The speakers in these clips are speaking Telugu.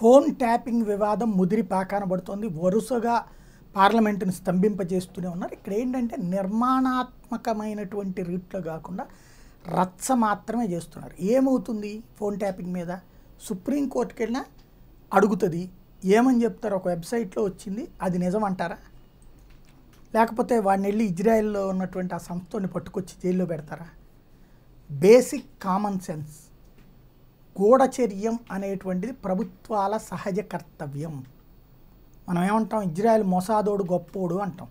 ఫోన్ ట్యాపింగ్ వివాదం ముదిరి పాకానబడుతోంది వరుసగా పార్లమెంటుని స్తంభింపజేస్తూనే ఉన్నారు ఇక్కడ ఏంటంటే నిర్మాణాత్మకమైనటువంటి రీట్లో కాకుండా రచ్చ మాత్రమే చేస్తున్నారు ఏమవుతుంది ఫోన్ ట్యాపింగ్ మీద సుప్రీంకోర్టుకి వెళ్ళినా అడుగుతుంది ఏమని చెప్తారు ఒక వెబ్సైట్లో వచ్చింది అది నిజం అంటారా లేకపోతే వాడిని వెళ్ళి ఇజ్రాయెల్లో ఉన్నటువంటి ఆ సంస్థని పట్టుకొచ్చి జైల్లో పెడతారా బేసిక్ కామన్ సెన్స్ గూఢచర్యం అనేటువంటిది ప్రభుత్వాల సహజ కర్తవ్యం మనం ఏమంటాం ఇజ్రాయెల్ మొసాదోడు గొప్పోడు అంటాం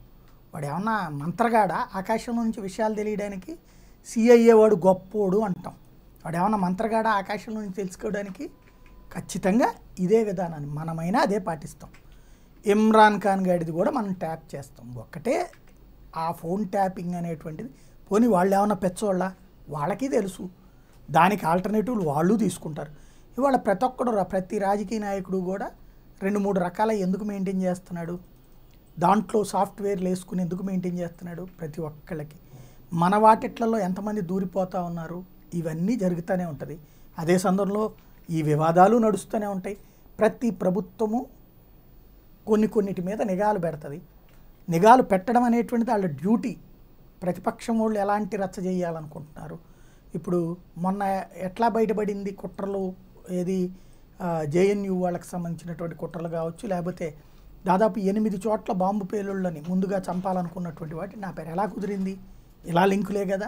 వాడు ఏమన్నా మంత్రగాడ ఆకాశం నుంచి విషయాలు తెలియడానికి సిఐఏ వాడు గొప్పోడు అంటాం వాడు ఏమన్నా మంత్రగాడ ఆకాశం నుంచి తెలుసుకోవడానికి ఖచ్చితంగా ఇదే విధానాన్ని మనమైనా అదే పాటిస్తాం ఇమ్రాన్ ఖాన్ గాడిది కూడా మనం ట్యాప్ చేస్తాం ఒక్కటే ఆ ఫోన్ ట్యాపింగ్ అనేటువంటిది పోనీ వాళ్ళు ఏమన్నా పెచ్చోళ్ళ వాళ్ళకి తెలుసు దానికి ఆల్టర్నేటివ్లు వాళ్ళు తీసుకుంటారు ఇవాళ ప్రతి ఒక్కడు ప్రతి రాజకీయ నాయకుడు కూడా రెండు మూడు రకాల ఎందుకు మెయింటైన్ చేస్తున్నాడు దాంట్లో సాఫ్ట్వేర్లు వేసుకుని ఎందుకు మెయింటైన్ చేస్తున్నాడు ప్రతి ఒక్కళ్ళకి మన వాటిట్లలో ఎంతమంది దూరిపోతూ ఉన్నారు ఇవన్నీ జరుగుతూనే ఉంటుంది అదే సందర్భంలో ఈ వివాదాలు నడుస్తూనే ఉంటాయి ప్రతి ప్రభుత్వము కొన్ని కొన్నిటి మీద నిఘాలు పెడుతుంది నిఘాలు పెట్టడం అనేటువంటిది వాళ్ళ డ్యూటీ ప్రతిపక్షం వాళ్ళు ఎలాంటి రచ్చ చేయాలనుకుంటున్నారు ఇప్పుడు మొన్న ఎట్లా బయటపడింది కుట్రలు ఏది జేఎన్యు వాళ్ళకి సంబంధించినటువంటి కుట్రలు కావచ్చు లేకపోతే దాదాపు ఎనిమిది చోట్ల బాంబు పేలుళ్ళని ముందుగా చంపాలనుకున్నటువంటి వాటి నా పేరు ఎలా కుదిరింది ఇలా లింకులే కదా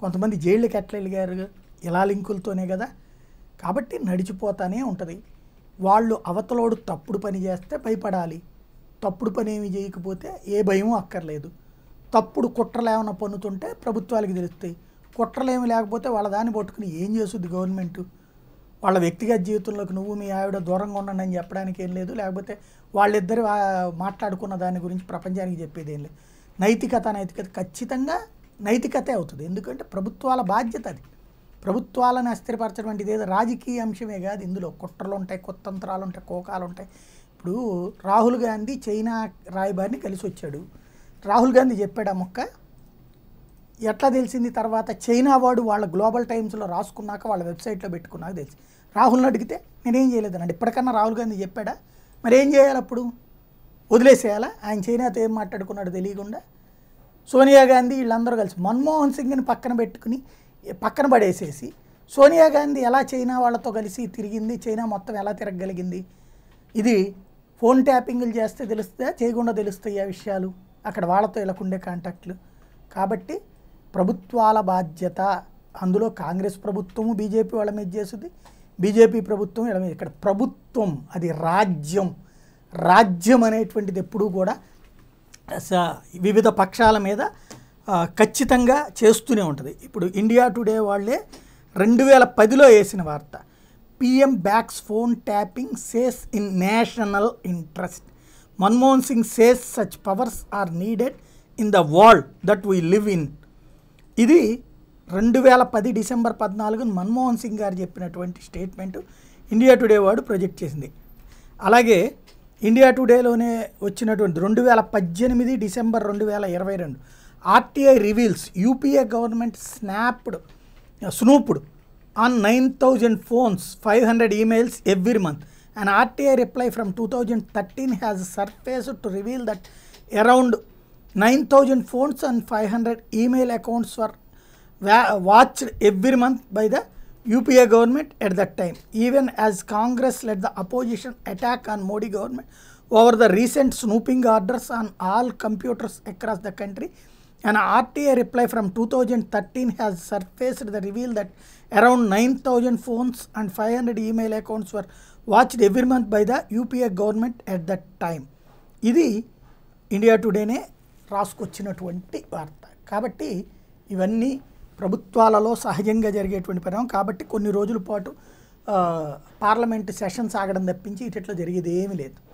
కొంతమంది జైళ్ళకి ఎట్లా వెళ్ళారు ఇలా లింకులతోనే కదా కాబట్టి నడిచిపోతానే ఉంటుంది వాళ్ళు అవతలోడు తప్పుడు పని చేస్తే భయపడాలి తప్పుడు పని ఏమి చేయకపోతే ఏ భయం అక్కర్లేదు తప్పుడు కుట్రలు ఏమైనా పన్నుతుంటే ప్రభుత్వాలకి తెలుస్తాయి కుట్రలేమి లేకపోతే వాళ్ళ దాన్ని పట్టుకుని ఏం చేస్తుంది గవర్నమెంట్ వాళ్ళ వ్యక్తిగత జీవితంలోకి నువ్వు మీ ఆవిడ దూరంగా ఉండండి అని చెప్పడానికి ఏం లేదు లేకపోతే వాళ్ళిద్దరు మాట్లాడుకున్న దాని గురించి ప్రపంచానికి చెప్పేది ఏం లేదు నైతికత నైతికత ఖచ్చితంగా నైతికతే అవుతుంది ఎందుకంటే ప్రభుత్వాల బాధ్యత అది ప్రభుత్వాలను వంటిది ఏదో రాజకీయ అంశమే కాదు ఇందులో కుట్రలు ఉంటాయి కుతంత్రాలు ఉంటాయి కోకాలు ఉంటాయి ఇప్పుడు రాహుల్ గాంధీ చైనా రాయబారిని కలిసి వచ్చాడు రాహుల్ గాంధీ చెప్పాడు ఆ మొక్క ఎట్లా తెలిసింది తర్వాత చైనా వాడు వాళ్ళ గ్లోబల్ టైమ్స్లో రాసుకున్నాక వాళ్ళ వెబ్సైట్లో పెట్టుకున్నాక తెలిసి రాహుల్ని అడిగితే నేనేం చేయలేదనండి ఇప్పటికన్నా రాహుల్ గాంధీ చెప్పాడా మరి ఏం చేయాలి అప్పుడు వదిలేసేయాలా ఆయన చైనాతో ఏం మాట్లాడుకున్నాడు తెలియకుండా సోనియా గాంధీ వీళ్ళందరూ కలిసి మన్మోహన్ సింగ్ని పక్కన పెట్టుకుని పక్కన పడేసేసి సోనియా గాంధీ ఎలా చైనా వాళ్ళతో కలిసి తిరిగింది చైనా మొత్తం ఎలా తిరగగలిగింది ఇది ఫోన్ ట్యాపింగ్లు చేస్తే తెలుస్తుందా చేయకుండా తెలుస్తాయి ఆ విషయాలు అక్కడ వాళ్ళతో ఇలా ఉండే కాంటాక్ట్లు కాబట్టి ప్రభుత్వాల బాధ్యత అందులో కాంగ్రెస్ ప్రభుత్వము బీజేపీ వాళ్ళ మీద చేసింది బీజేపీ ప్రభుత్వం ఎడమ ఇక్కడ ప్రభుత్వం అది రాజ్యం రాజ్యం అనేటువంటిది ఎప్పుడూ కూడా వివిధ పక్షాల మీద ఖచ్చితంగా చేస్తూనే ఉంటుంది ఇప్పుడు ఇండియా టుడే వాళ్ళే రెండు వేల పదిలో వేసిన వార్త PM backs phone tapping says in national interest Manmohan Singh says such powers are needed in the world that we live in ఇది రెండు వేల పది డిసెంబర్ పద్నాలుగును మన్మోహన్ సింగ్ గారు చెప్పినటువంటి స్టేట్మెంట్ ఇండియా టుడే వాడు ప్రొజెక్ట్ చేసింది అలాగే ఇండియా టుడేలోనే వచ్చినటువంటి రెండు వేల పద్దెనిమిది డిసెంబర్ రెండు వేల ఇరవై రెండు RTI reveals UPA government snapped snooped on nine thousand phones five hundred emails every month and RTI reply from two thousand thirteen has surface to reveal that around 9000 phones and 500 email accounts were watched every month by the UPA government at that time. Even as Congress led the opposition attack on Modi government over the recent snooping orders on all computers across the country, an RTA reply from 2013 has surfaced that revealed that around 9,000 phones and 500 email accounts were month by the UPA government at that time. That time ఇది ఇండియా టుడేనే రాసుకొచ్చినటువంటి వార్త కాబట్టి ఇవన్నీ ప్రభుత్వాలలో సహజంగా జరిగేటువంటి పరిణామం కాబట్టి కొన్ని రోజుల పాటు పార్లమెంటు సెషన్స్ ఆగడం తప్పించి ఇట్లా జరిగేది ఏమీ లేదు